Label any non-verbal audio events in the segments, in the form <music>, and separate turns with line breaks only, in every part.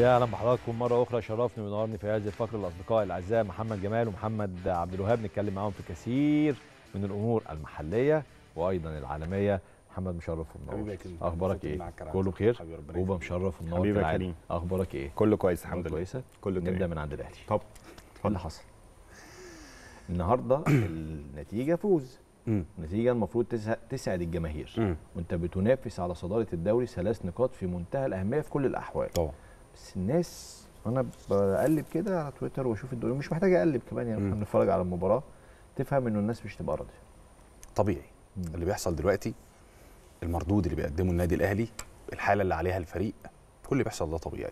يا اهلا بحضراتكم مره اخرى شرفني ونورني في هذه الفقره الاصدقاء الاعزاء محمد جمال ومحمد عبد الوهاب نتكلم معاهم في كثير من الامور المحليه وايضا العالميه محمد مشرف ومنور اخبارك ايه كله بخير وبا مشرف ومنور حبيبك كريم اخبارك ايه كله كويس الحمد لله كويسه كله نبدا من عند الاهلي طب ايه اللي حصل النهارده <coughs> النتيجه فوز نتيجة المفروض تسعد الجماهير وانت بتنافس على صدارة الدوري ثلاث نقاط في منتهى الأهمية في كل الأحوال طبعا بس الناس وانا بقلب كده على تويتر واشوف الدوري مش محتاج اقلب كمان يعني احنا بنتفرج
على المباراه تفهم انه الناس مش تبقى راضيه طبيعي مم. اللي بيحصل دلوقتي المردود اللي بيقدمه النادي الاهلي الحاله اللي عليها الفريق كل اللي بيحصل ده طبيعي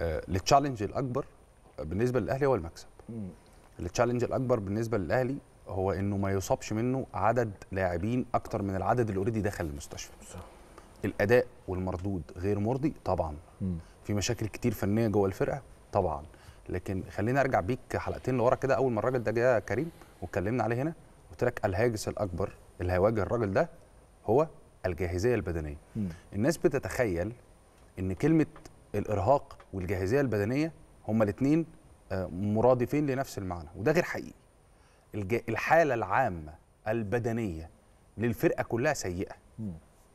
آه التشالنج الاكبر بالنسبه للاهلي هو المكسب التشالنج الاكبر بالنسبه للاهلي هو انه ما يصابش منه عدد لاعبين اكتر من العدد اللي اوريدي دخل المستشفى صح. الاداء والمردود غير مرضي طبعا مم. في مشاكل كتير فنيه جوه الفرقه طبعا لكن خليني ارجع بيك حلقتين لورا كده اول ما الراجل ده جه كريم واتكلمنا عليه هنا قلت لك الهاجس الاكبر اللي هيواجه الراجل ده هو الجاهزيه البدنيه م. الناس بتتخيل ان كلمه الارهاق والجاهزيه البدنيه هما الاثنين آه، مرادفين لنفس المعنى وده غير حقيقي الحاله العامه البدنيه للفرقه كلها سيئه م.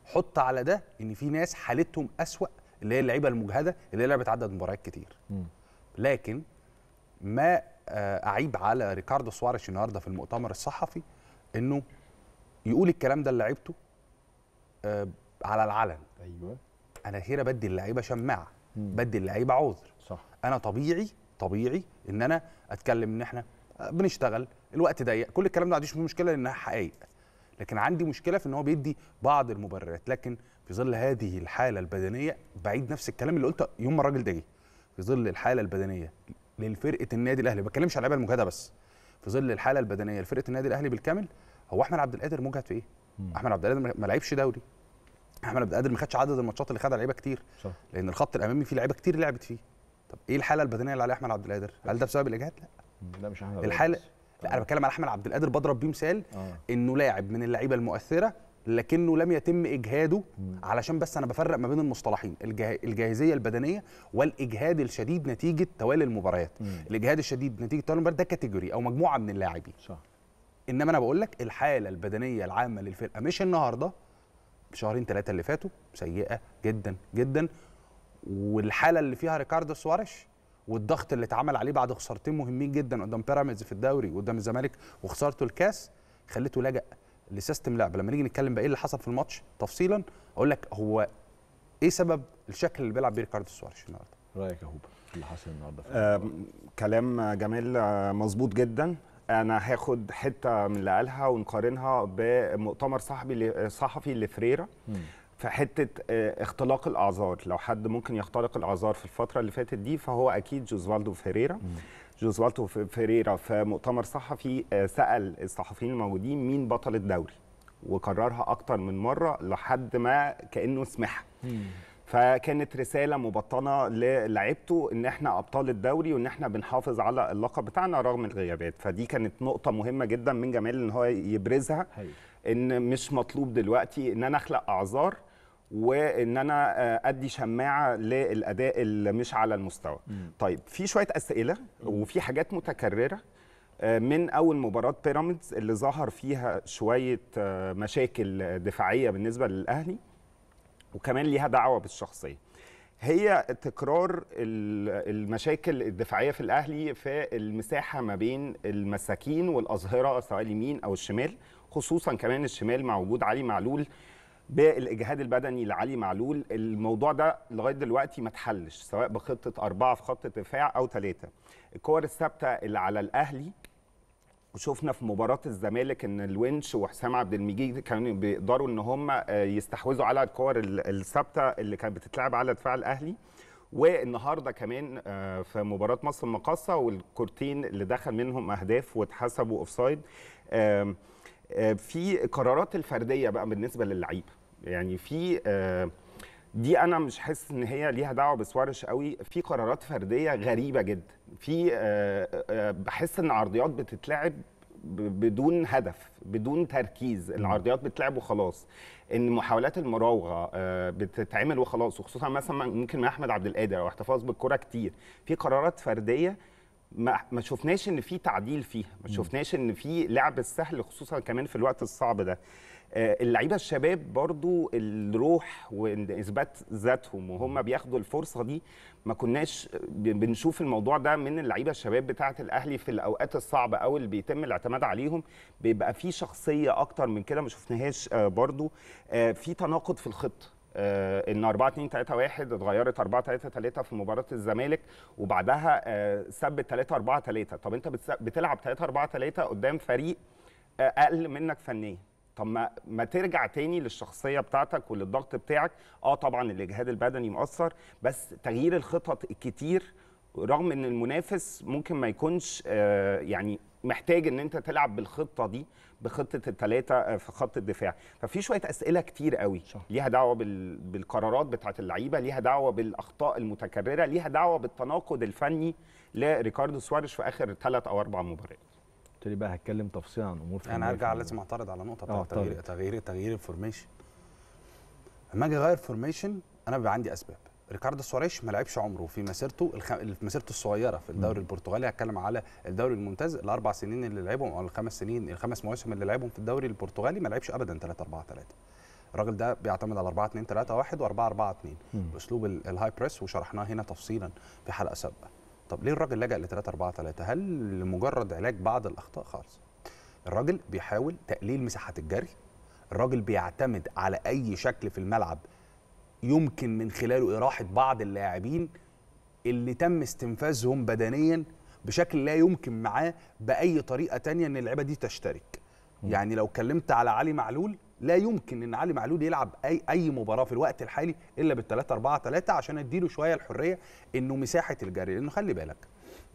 حط على ده ان في ناس حالتهم اسوأ اللي هي اللعيبه المجهده اللي هي لعبت عدد مباريات كتير م. لكن ما آه، اعيب على ريكاردو سواريش النهارده في المؤتمر الصحفي انه يقول الكلام ده لعيبته آه، على العلن ايوه انا هنا بدي اللعيبه شماعه بدي اللعيبه عذر صح انا طبيعي طبيعي ان انا اتكلم ان احنا آه، بنشتغل الوقت ضيق كل الكلام ده ما عنديش مشكله لانها حقائق لكن عندي مشكله في ان هو بيدي بعض المبررات لكن في ظل هذه الحاله البدنيه بعيد نفس الكلام اللي قلته يوم ما الراجل ده جه في ظل الحاله البدنيه للفرقه النادي الاهلي ما بتكلمش على اللعيبه المجهده بس في ظل الحاله البدنيه لفرقه النادي الاهلي بالكامل هو احمد عبد القادر مجهد في ايه؟ احمد عبد القادر ما لعبش دوري احمد عبد القادر ما خدش عدد الماتشات اللي خدها لعيبه كتير صح. لان الخط الامامي فيه لعيبه كتير لعبت فيه طب ايه الحاله البدنيه اللي عليها احمد عبد القادر؟ هل ده بسبب الاجهاد؟
لا لا مش احمد الحاله
لا انا آه. بتكلم على احمد عبد القادر بضرب بيه مثال آه. انه لاعب من اللعيبه المؤثره لكنه لم يتم اجهاده علشان بس انا بفرق ما بين المصطلحين الجاهزيه البدنيه والاجهاد الشديد نتيجه توالي المباريات م. الاجهاد الشديد نتيجه توالي المباريات ده كاتيجوري او مجموعه من اللاعبين صح انما انا بقول لك الحاله البدنيه العامه للفرقه مش النهارده شهرين ثلاثه اللي فاتوا سيئه جدا جدا والحاله اللي فيها ريكاردو سواريش والضغط اللي اتعمل عليه بعد خسارتين مهمين جدا قدام بيراميدز في الدوري وقدام الزمالك وخسارته الكاس خليته لجأ لسيستم لعب لما نيجي نتكلم بقى ايه اللي حصل في الماتش
تفصيلا اقول لك هو ايه سبب
الشكل اللي بيلعب بيه ريكاردو سواريز النهارده رايك يا هوب إيه اللي حصل النهارده آه
كلام جميل آه، مظبوط جدا انا هاخد حته من اللي قالها ونقارنها بمؤتمر صحفي صحفي لفريرا في حته آه، اختلاق الاعذار لو حد ممكن يخترق الاعذار في الفتره اللي فاتت دي فهو اكيد جوزوالدو فيريرا جوزوالدو فيريرا في مؤتمر صحفي آه، سال الصحفيين الموجودين مين بطل الدوري وكررها اكتر من مره لحد ما كانه سمح فكانت رساله مبطنه للاعيبته ان احنا ابطال الدوري وان احنا بنحافظ على اللقب بتاعنا رغم الغيابات فدي كانت نقطه مهمه جدا من جمال ان هو يبرزها ان مش مطلوب دلوقتي ان انا اخلق اعذار وان انا آه، ادي شماعه للاداء اللي مش على المستوى مم. طيب في شويه اسئله وفي حاجات متكرره آه، من اول مباراه بيراميدز اللي ظهر فيها شويه آه، مشاكل دفاعيه بالنسبه للاهلي وكمان ليها دعوه بالشخصيه هي تكرار المشاكل الدفاعيه في الاهلي في المساحه ما بين المساكين والاظهره سواء اليمين او الشمال خصوصا كمان الشمال مع وجود علي معلول بالاجهاد البدني لعلي معلول الموضوع ده لغايه دلوقتي ما اتحلش سواء بخطه اربعه في خط الدفاع او ثلاثه الكور الثابته اللي على الاهلي وشفنا في مباراه الزمالك ان الونش وحسام عبد المجيد كانوا بيقدروا ان هم آه، يستحوذوا على الكور الثابته اللي كانت بتتلعب على دفاع الاهلي والنهارده كمان آه، في مباراه مصر المقاصه والكورتين اللي دخل منهم اهداف واتحسبوا اوفسايد آه، في قرارات الفرديه بقى بالنسبه للعيب يعني في آه، دي انا مش حاسس ان هي ليها دعوه بسوارش قوي في قرارات فرديه غريبه جدا في آه، بحس ان عرضيات بتتلعب بدون هدف بدون تركيز العرضيات بتلعب وخلاص ان محاولات المراوغه بتتعمل وخلاص وخصوصا مثلا ممكن مع احمد عبد القادر او احتفاظ بالكره كتير في قرارات فرديه ما ما شفناش ان في تعديل فيها ما شفناش ان في لعب السهل خصوصا كمان في الوقت الصعب ده آه، اللعيبه الشباب برضو الروح واثبات ذاتهم وهم بياخدوا الفرصه دي ما كناش بنشوف الموضوع ده من اللعيبه الشباب بتاعه الاهلي في الاوقات الصعبه او اللي بيتم الاعتماد عليهم بيبقى في شخصيه اكتر من كده ما شفناهاش آه، برضو آه، في تناقض في الخطه آه، ان 4 2 3 1 اتغيرت 4 3 3 في مباراه الزمالك وبعدها ثبت 3 4 3 طب انت بتلعب 3 4 3 قدام فريق آه، اقل منك فنيا طب ما ما ترجع تاني للشخصيه بتاعتك وللضغط بتاعك اه طبعا الاجهاد البدني مؤثر بس تغيير الخطط الكتير رغم ان المنافس ممكن ما يكونش آه، يعني محتاج ان انت تلعب بالخطه دي بخطه الثلاثه آه، في خط الدفاع ففي شويه اسئله كتير قوي ليها دعوه بالقرارات بتاعه اللعيبه ليها دعوه بالاخطاء المتكرره ليها دعوه بالتناقض الفني لريكاردو سواريز في اخر ثلاث او اربع مباريات
قلت بقى هتكلم تفصيلا عن امور انا هرجع لازم
اعترض على نقطه آه، بتاعت تغيير
تغيير تغيير الفورميشن لما اجي اغير فورميشن انا بيبقى عندي اسباب ريكاردو سواريش ما لعبش عمره في مسيرته الخ... في مسيرته الصغيره في الدوري البرتغالي هتكلم على الدوري الممتاز الاربع سنين اللي لعبهم او الخمس سنين الخمس مواسم اللي لعبهم في الدوري البرتغالي ما لعبش ابدا 3 4 3 الراجل ده بيعتمد على 4 2 3 1 و 4 4 2 اسلوب الهاي بريس وشرحناه هنا تفصيلا في حلقه سابقه طب ليه الراجل لجأ ل 3 4 3 هل لمجرد علاج بعض الاخطاء خالص الراجل بيحاول تقليل مساحات الجري الراجل بيعتمد على اي شكل في الملعب يمكن من خلاله إراحة بعض اللاعبين اللي تم استنفاذهم بدنيا بشكل لا يمكن معاه بأي طريقة تانية إن اللعيبة دي تشترك يعني لو اتكلمت على علي معلول لا يمكن ان علي معلول يلعب اي اي مباراه في الوقت الحالي الا بال 3 4 3 عشان اديله شويه الحريه انه مساحه الجري لانه خلي بالك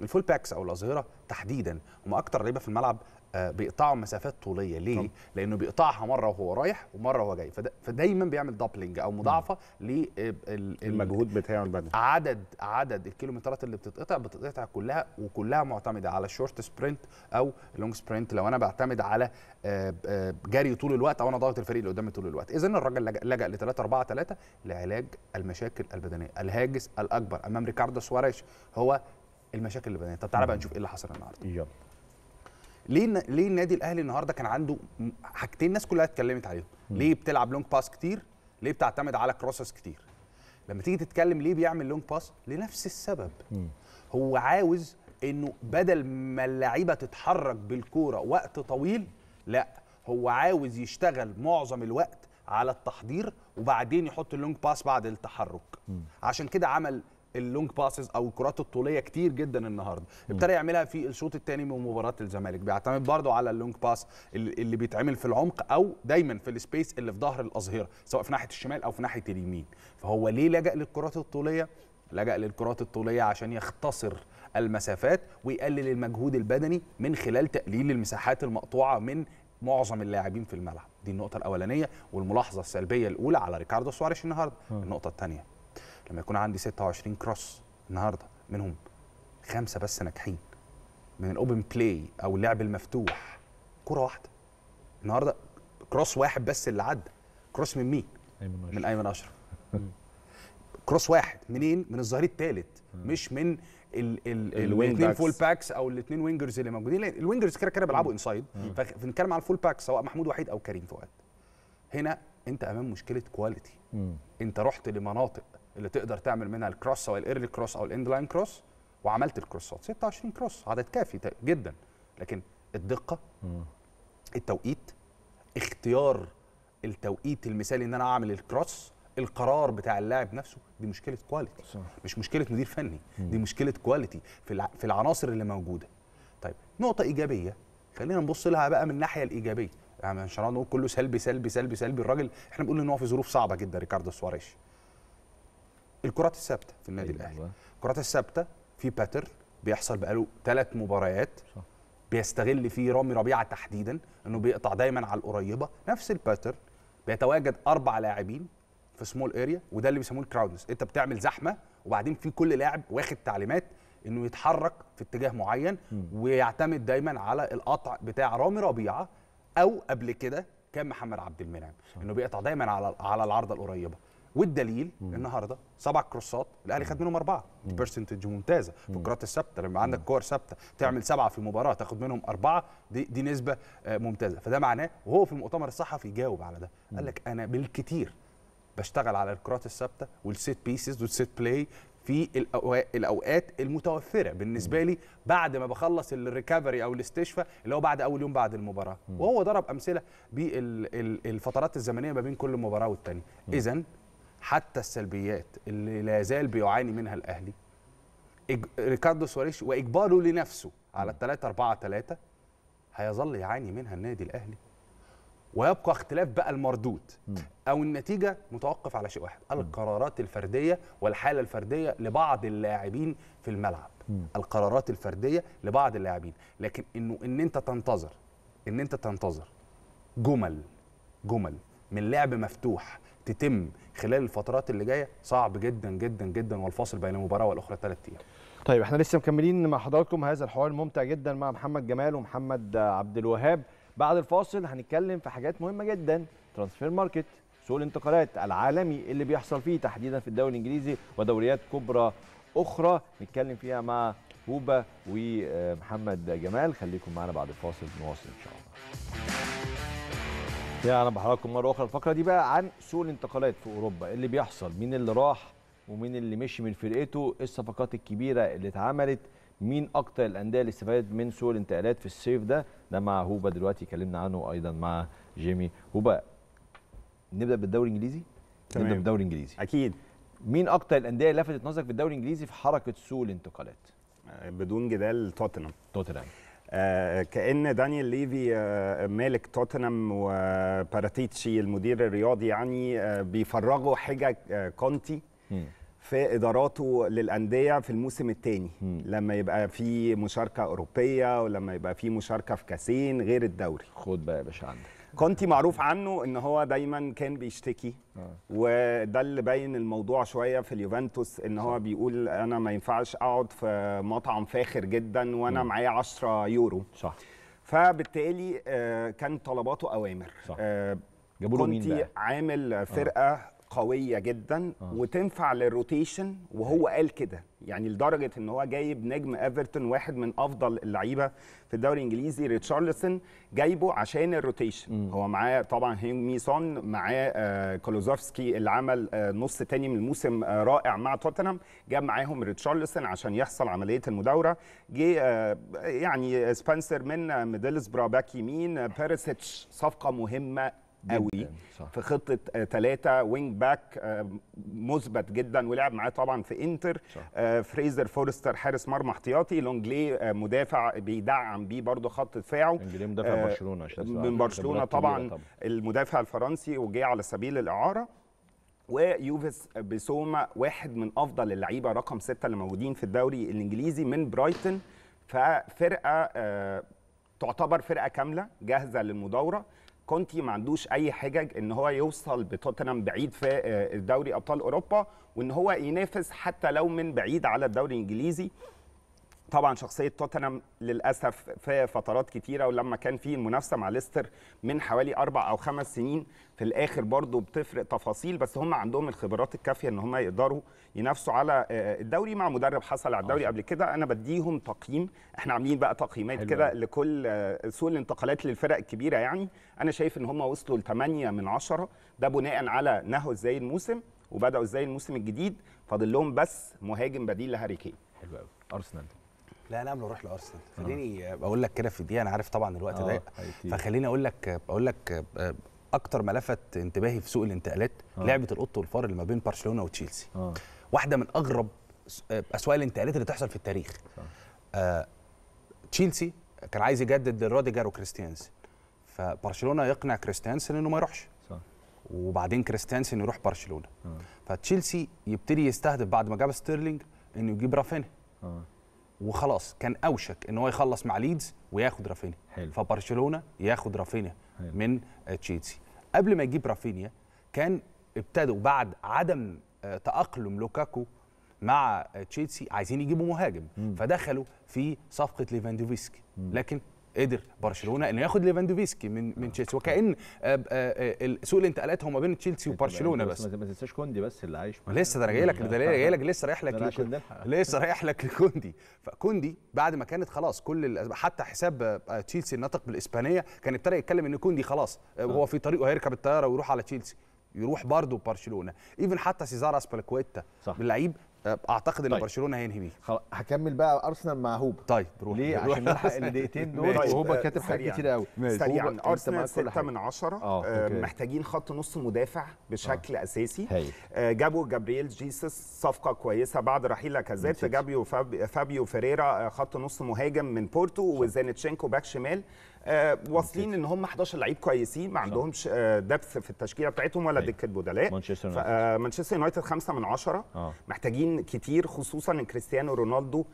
الفول باكس او الاظهره تحديدا هم اكتر لعيبه في الملعب آه، بيقطعوا مسافات طوليه ليه طب. لانه بيقطعها مره وهو رايح ومره وهو جاي فدا فدايما بيعمل دبلنج او مضاعفه للمجهود بتاعه البدني عدد عدد الكيلومترات اللي بتتقطع بتتقطع كلها وكلها معتمده على الشورت سبرنت او اللونج سبرنت لو انا بعتمد على آه، آه، جري طول الوقت او انا ضاغط الفريق اللي قدامي طول الوقت اذا الراجل لجا ل 3 4 3 لعلاج المشاكل البدنيه الهاجس الاكبر امام ريكاردو سواريش هو المشاكل البدنيه طب تعالى بقى نشوف ايه اللي حصل النهارده يلا ليه ليه النادي الاهلي النهارده كان عنده حاجتين الناس كلها اتكلمت عليهم ليه بتلعب لونج باس كتير ليه بتعتمد على كروسس كتير لما تيجي تتكلم ليه بيعمل لونج باس لنفس السبب هو عاوز انه بدل ما اللعيبه تتحرك بالكوره وقت طويل لا هو عاوز يشتغل معظم الوقت على التحضير وبعدين يحط اللونج باس بعد التحرك عشان كده عمل اللونج باسز او الكرات الطوليه كتير جدا النهارده ابتدى يعملها في الشوط الثاني من مباراه الزمالك بيعتمد برضه على اللونج باس اللي بيتعمل في العمق او دايما في السبيس اللي في ظهر الاظهره سواء في ناحيه الشمال او في ناحيه اليمين فهو ليه لجأ للكرات الطوليه لجأ للكرات الطوليه عشان يختصر المسافات ويقلل المجهود البدني من خلال تقليل المساحات المقطوعه من معظم اللاعبين في الملعب دي النقطه الاولانيه والملاحظه السلبيه الاولى على ريكاردو سواريش النهارده النقطه الثانيه لما يكون عندي 26 كروس النهارده منهم خمسه بس ناجحين من الاوبن بلاي او اللعب المفتوح كره واحده النهارده كروس واحد بس اللي عدى كروس من مين؟ أيمن أشرف. من ايمن اشرف كروس <laughs> واحد منين؟ من الظهير الثالث مش من ال ال الاثنين فول باكس او الاثنين وينجرز اللي موجودين الوينجرز كده كده بيلعبوا انسايد فبنتكلم على الفول باكس سواء محمود وحيد او كريم فؤاد هنا انت امام مشكله كواليتي انت رحت لمناطق اللي تقدر تعمل منها الكروس او الايرلي كروس او الاند لاين كروس وعملت الكروسات 26 كروس عدد كافي جدا لكن الدقه التوقيت اختيار التوقيت المثالي ان انا اعمل الكروس القرار بتاع اللاعب نفسه دي مشكله كواليتي مش مشكله مدير فني دي مشكله كواليتي في في العناصر اللي موجوده طيب نقطه ايجابيه خلينا نبص لها بقى من الناحيه الايجابيه يعني مش هنقعد نقول كله سلبي سلبي سلبي سلبي الراجل احنا بنقول ان هو في ظروف صعبه جدا ريكاردو سواريش الكرات الثابته في النادي أيوة. الاهلي الكرات الثابته في باتر بيحصل بقاله ثلاث مباريات صح. بيستغل فيه رامي ربيعه تحديدا انه بيقطع دايما على القريبه نفس الباتر بيتواجد اربع لاعبين في سمول اريا وده اللي بيسموه الكراودنس انت بتعمل زحمه وبعدين في كل لاعب واخد تعليمات انه يتحرك في اتجاه معين م. ويعتمد دايما على القطع بتاع رامي ربيعه او قبل كده كان محمد عبد المنعم انه بيقطع دايما على على العارضه القريبه والدليل مم. النهارده سبع كروسات الاهلي خد منهم اربعه دي برسنتج ممتازه في الكرات الثابته لما عندك كور ثابته تعمل سبعه في المباراه تاخد منهم اربعه دي, دي نسبه آه، ممتازه فده معناه وهو في المؤتمر الصحفي جاوب على ده قال لك انا بالكثير بشتغل على الكرات الثابته والسيت بيسز والسيت بلاي في الاوقات المتوفره بالنسبه لي بعد ما بخلص الريكفري او الاستشفاء اللي هو بعد اول يوم بعد المباراه وهو ضرب امثله بالفترات الزمنيه ما بين كل مباراه والثانيه اذا حتى السلبيات اللي لا زال بيعاني منها الاهلي ريكاردو سواريش واجباره لنفسه على 3 4 3 هيظل يعاني منها النادي الاهلي ويبقى اختلاف بقى المردود او النتيجه متوقف على شيء واحد القرارات الفرديه والحاله الفرديه لبعض اللاعبين في الملعب القرارات الفرديه لبعض اللاعبين لكن انه ان انت تنتظر ان انت تنتظر جمل جمل من لعب مفتوح تتم خلال الفترات اللي جايه صعب جدا جدا جدا والفاصل بين المباراه والاخرى ثلاث ايام طيب احنا لسه مكملين مع حضراتكم هذا الحوار الممتع جدا مع محمد جمال ومحمد
عبد الوهاب بعد الفاصل هنتكلم في حاجات مهمه جدا ترانسفير ماركت سوق الانتقالات العالمي اللي بيحصل فيه تحديدا في الدوري الانجليزي ودوريات كبرى اخرى نتكلم فيها مع هوبا ومحمد جمال خليكم معنا بعد الفاصل نواصل ان شاء الله يا انا بحرككم مره اخرى الفقره دي بقى عن سوق الانتقالات في اوروبا إيه اللي بيحصل مين اللي راح ومين اللي مشي من فرقته إيه الصفقات الكبيره اللي اتعملت مين اكتر الانديه اللي استفادت من سوق الانتقالات في الصيف ده ده مع هوبا دلوقتي كلمنا عنه ايضا مع جيمي هوبا نبدا بالدوري الانجليزي تمام. نبدا بالدوري الانجليزي اكيد مين اكتر الانديه لفتت نظرك في الدوري الانجليزي في حركه
سوق الانتقالات بدون جدال توتنهام توتنهام آه، كان دانيال ليفي آه، مالك توتنهام وباراتيتشي المدير الرياضي يعني آه، بيفرغوا حجج كونتي في اداراته للانديه في الموسم الثاني لما يبقى في مشاركه اوروبيه ولما يبقى في مشاركه في كاسين غير الدوري خد بقى يا باشا عندك كونتي معروف عنه ان هو دايما كان بيشتكي آه. وده اللي باين الموضوع شويه في اليوفنتوس ان هو بيقول انا ما ينفعش اقعد في مطعم فاخر جدا وانا معايا 10 يورو صح فبالتالي آه، كان طلباته اوامر صح آه، جابوا له مين بقى؟ عامل فرقه قويه جدا آه. وتنفع للروتيشن وهو أيوة. قال كده يعني لدرجه ان هو جايب نجم ايفرتون واحد من افضل اللعيبه في الدوري الانجليزي ريتشارلسون جايبه عشان الروتيشن هو معاه طبعا هيمي سون معاه آه، كولوزوفسكي اللي عمل آه، نص تاني من الموسم آه، رائع مع توتنهام جاب معاهم ريتشارلسون عشان يحصل عمليه المداوره جه يعني سبنسر من ميدلسبرا باك يمين بيرسيتش صفقه مهمه قوي في خطه ثلاثه وينج باك مثبت جدا ولعب معاه طبعا في انتر آه، فريزر فورستر حارس مرمى احتياطي لونجلي آه، مدافع بيدعم بيه برضه خط دفاعه لونجلي مدافع آه، برشلونه من برشلونه طبعا, طبعا المدافع الفرنسي وجه على سبيل الاعاره ويوفيس بسوما واحد من افضل اللعيبه رقم ستة اللي موجودين في الدوري الانجليزي من برايتن ففرقه تعتبر فرقه كامله جاهزه للمدوره كونتي ما عندوش اي حجج ان هو يوصل بتوتنهام بعيد في آه، دوري ابطال اوروبا وان هو ينافس حتى لو من بعيد على الدوري الانجليزي طبعا شخصيه توتنهام للاسف في فترات كتيره ولما كان في المنافسه مع ليستر من حوالي اربع او خمس سنين في الاخر برضو بتفرق تفاصيل بس هم عندهم الخبرات الكافيه ان هم يقدروا ينافسوا على آه، الدوري مع مدرب حصل على الدوري قبل كده انا بديهم تقييم احنا عاملين بقى تقييمات كده لكل آه، سوق الانتقالات للفرق الكبيره يعني انا شايف ان هم وصلوا ل 8 من 10 ده بناء على نهوا ازاي الموسم وبداوا ازاي الموسم الجديد فاضل لهم بس مهاجم بديل لهاري كين حلو قوي ارسنال
لا انا قبل اروح لارسنال اه. خليني اقول
لك كده في دقيقه انا عارف طبعا
الوقت اه، ضيق فخليني اقول لك اقول لك آه، اكتر ما لفت انتباهي في سوق الانتقالات أوه. لعبه القط والفار اللي ما بين برشلونه وتشيلسي آه. واحده من اغرب اسواق الانتقالات اللي تحصل في التاريخ صح. آه تشيلسي كان عايز يجدد روديجر وكريستيانسن فبرشلونه يقنع كريستيانسن انه ما يروحش صح. وبعدين كريستيانسن يروح برشلونه فتشيلسي يبتدي يستهدف بعد ما جاب ستيرلينج انه يجيب رافينيا آه. وخلاص كان اوشك ان هو يخلص مع ليدز وياخد رافينيا فبرشلونه ياخد رافينيا من آه، تشيلسي قبل ما يجيب رافينيا كان ابتدوا بعد عدم آه، تاقلم لوكاكو مع آه، تشيلسي عايزين يجيبوا مهاجم مم. فدخلوا في صفقه ليفاندوفسكي لكن قدر برشلونه انه ياخد ليفاندوفسكي من من تشيلسي وكان سوق آه، آه، الانتقالات هو ما بين تشيلسي وبرشلونه بس ما تنساش كوندي بس اللي عايش لسه ده انا جاي لك يعني ده جاي لك لسه رايح لك لسه رايح لك لكوندي فكوندي بعد ما كانت خلاص كل حتى حساب آه، تشيلسي الناطق بالاسبانيه كان ابتدى يتكلم ان كوندي خلاص هو في طريقه هيركب الطياره ويروح على تشيلسي يروح برضه برشلونه ايفن حتى سيزار اسبلكويتا اللعيب اعتقد ان طيب. برشلونه هينهي بيه خلاص هكمل بقى ارسنال مع هوبا طيب روح ليه
روح. عشان نلحق <laughs> الدقيقتين دول طيب. وهوبا كاتب حاجات كتير قوي سريعا ارسنال 6 من
10 آه، آه، محتاجين خط نص مدافع بشكل آه. اساسي آه جابوا جابرييل جيسس صفقه كويسه بعد رحيل لاكازيت جابيو فابيو فيريرا آه، خط نص مهاجم من بورتو وزانتشينكو باك شمال آه، واصلين ان هم 11 لعيب كويسين ما عندهمش دبث آه، في التشكيله بتاعتهم ولا أيوة. دكه بدلاء آه، مانشستر يونايتد خمسة يونايتد 5 من 10 محتاجين كتير خصوصا ان كريستيانو رونالدو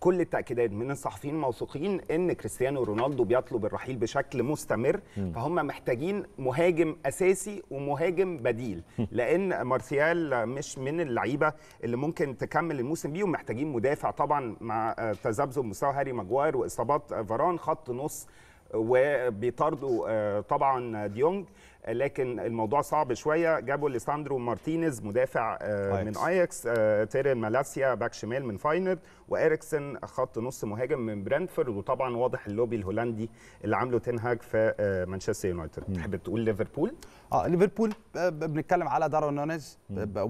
كل التاكيدات من الصحفيين الموثوقين ان كريستيانو رونالدو بيطلب الرحيل بشكل مستمر فهم محتاجين مهاجم اساسي ومهاجم بديل لان مارسيال مش من اللعيبه اللي ممكن تكمل الموسم بيهم محتاجين مدافع طبعا مع تذبذب مستوى هاري ماجواير واصابات فاران خط نص وبيطاردوا آه، طبعا ديونج لكن الموضوع صعب شويه جابوا ليساندرو مارتينيز مدافع آه، من اياكس آه، تيرن مالاسيا باك شمال من فاينر واريكسن خط نص مهاجم من برنتفورد وطبعا واضح اللوبي الهولندي اللي عامله تنهاج في مانشستر يونايتد تحب تقول ليفربول اه ليفربول بنتكلم
على دارون نونيز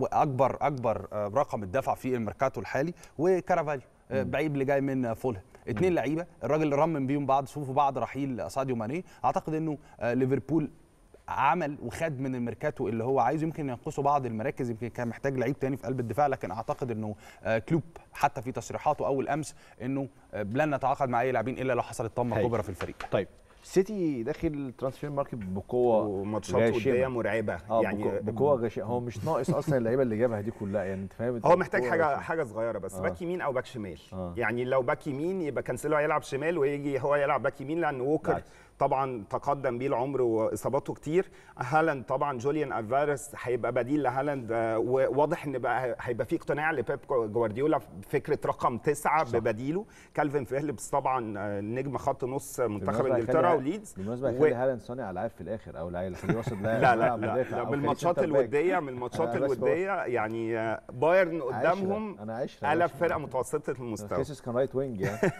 اكبر اكبر رقم الدفع في الميركاتو الحالي وكارافاليو بعيب اللي جاي من فولهام اثنين لعيبه الراجل رمم بيهم بعض شوفوا بعض رحيل ساديو ماني اعتقد انه آه، ليفربول عمل وخد من الميركاتو اللي هو عايزه يمكن ينقصه بعض المراكز يمكن كان محتاج لعيب تاني في قلب الدفاع لكن اعتقد انه آه، كلوب حتى في تصريحاته اول امس انه آه، لن نتعاقد مع اي لاعبين الا لو حصلت طمه كبرى في الفريق طيب
سيتي داخل ترانسفير ماركت بقوه وماتشات قدام مرعبه آه يعني بقوه غشيمه هو مش ناقص اصلا اللعيبه اللي جابها دي كلها يعني انت فاهم هو محتاج حاجه غشيمة.
حاجه صغيره بس آه. باك يمين او باك شمال آه. يعني لو باك يمين يبقى كانسيلو هيلعب شمال ويجي هو يلعب باك يمين لان ووكر طبعا تقدم بيه العمر واصاباته كتير هالاند طبعا جوليان الفارس هيبقى بديل لهالاند وواضح آه، ان بقى هيبقى في اقتناع لبيب جوارديولا فكره رقم تسعه صح. ببديله كالفين فيليبس طبعا آه، نجم خط نص منتخب انجلترا وليدز بالمناسبه و... هالاند
صانع العاب في الاخر او <laughs> لا لا لا لا, لا من الماتشات الوديه من الماتشات الوديه يعني
آه، بايرن قدامهم قلب فرقه متوسطه المستوى كان رايت وينج يعني <laughs>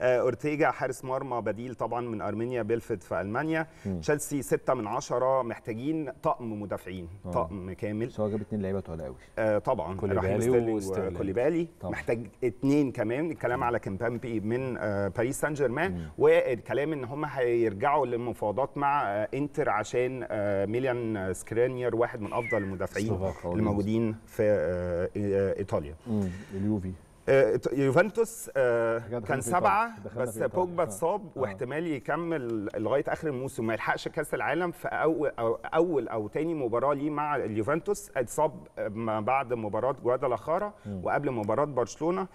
اورتيجا حارس مرمى بديل طبعا من ارمينيا بيلفيد في المانيا تشيلسي 6 من 10 محتاجين طقم مدافعين آه. طقم كامل سواء جاب اثنين لعيبه تقال قوي آه طبعا كوليبالي وكوليبالي محتاج اثنين كمان الكلام مم. على كيمبامبي من آه باريس سان جيرمان والكلام ان هم هيرجعوا للمفاوضات مع آه انتر عشان آه ميليان سكرينير واحد من افضل المدافعين الموجودين في آه, آه، ايطاليا اليوفي آه، يوفنتوس آه، كان سبعه بس بوجبا اه. اتصاب واحتمال يكمل لغايه اخر الموسم ما يلحقش كاس العالم في اول او تاني مباراه ليه مع اليوفنتوس اتصاب بعد مباراه جوادالاخارا وقبل مباراه برشلونه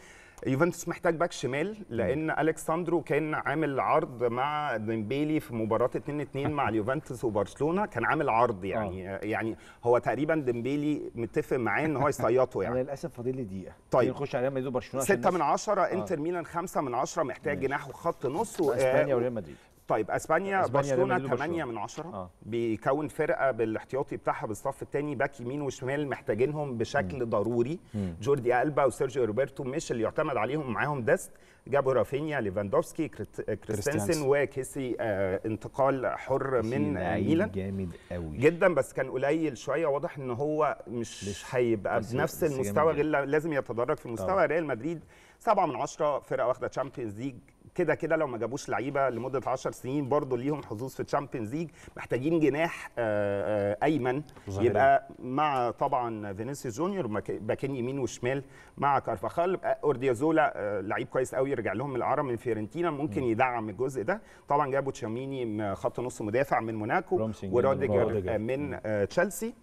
يوفنتوس محتاج باك شمال لان الكساندرو كان عامل عرض مع ديمبيلي في مباراه 2 2 مع اليوفنتوس وبرشلونه كان عامل عرض آه. يعني أوه. يعني هو تقريبا ديمبيلي متفق معاه ان هو يصيطه يعني <laughs> للاسف فاضل لي دقيقه طيب نخش على ريال مدريد وبرشلونه 6 من 10 آه. انتر ميلان 5 من 10 محتاج جناح وخط نص اسبانيا آه، وريال مدريد طيب اسبانيا, أسبانيا برشلونه 8 من 10 آه. بيكون فرقه بالاحتياطي بتاعها بالصف الثاني باك يمين وشمال محتاجينهم بشكل مم. ضروري مم. جوردي البا وسيرجيو روبرتو مش اللي يعتمد عليهم معاهم دست جابوا رافينيا ليفاندوفسكي كريستنسن وكيسي آه انتقال حر من ميلان جامد قوي جدا بس كان قليل شويه واضح ان هو مش هيبقى بنفس المستوى غير لازم يتدرج في مستوى آه. ريال مدريد 7 من 10 فرقه واخده تشامبيونز ليج كده كده لو ما جابوش لعيبه لمده 10 سنين برضه ليهم حظوظ في الشامبيونز ليج محتاجين جناح آه، آه، ايمن يبقى مع طبعا فينيسيوس جونيور باكين يمين وشمال مع كارفاخال آه، اورديازولا لعيب كويس قوي رجع لهم من العرب من فيرنتينا ممكن يدعم الجزء ده طبعا جابوا تشاميني خط نص مدافع من موناكو وروديجر من تشيلسي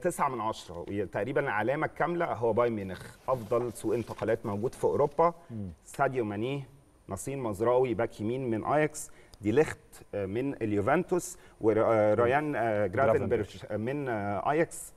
تسعة من عشرة تقريبا علامة كاملة هو باي ميونخ أفضل سوق انتقالات موجود في أوروبا ساديو ماني نصين مزراوي باك يمين من اياكس دي ليخت آه، من اليوفنتوس وريان آه، جرافنبرش آه، من اياكس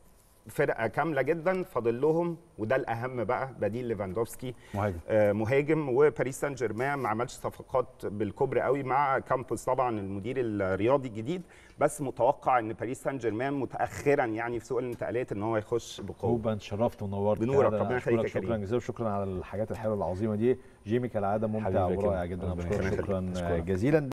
فرقه كامله جدا فاضل لهم وده الاهم بقى بديل ليفاندوفسكي مهاجم آه مهاجم وباريس سان جيرمان ما عملش صفقات بالكبر قوي مع كامبوس طبعا المدير الرياضي الجديد بس متوقع ان باريس سان جيرمان متاخرا يعني في سوق الانتقالات ان هو يخش بقوه هوبا شرفت ونورت بنورك ربنا يخليك يا كريم شكرا جزيلا
شكرا على الحاجات الحلوه العظيمه دي جيمي كالعاده ممتع ورائع جدا شكرا جزيلا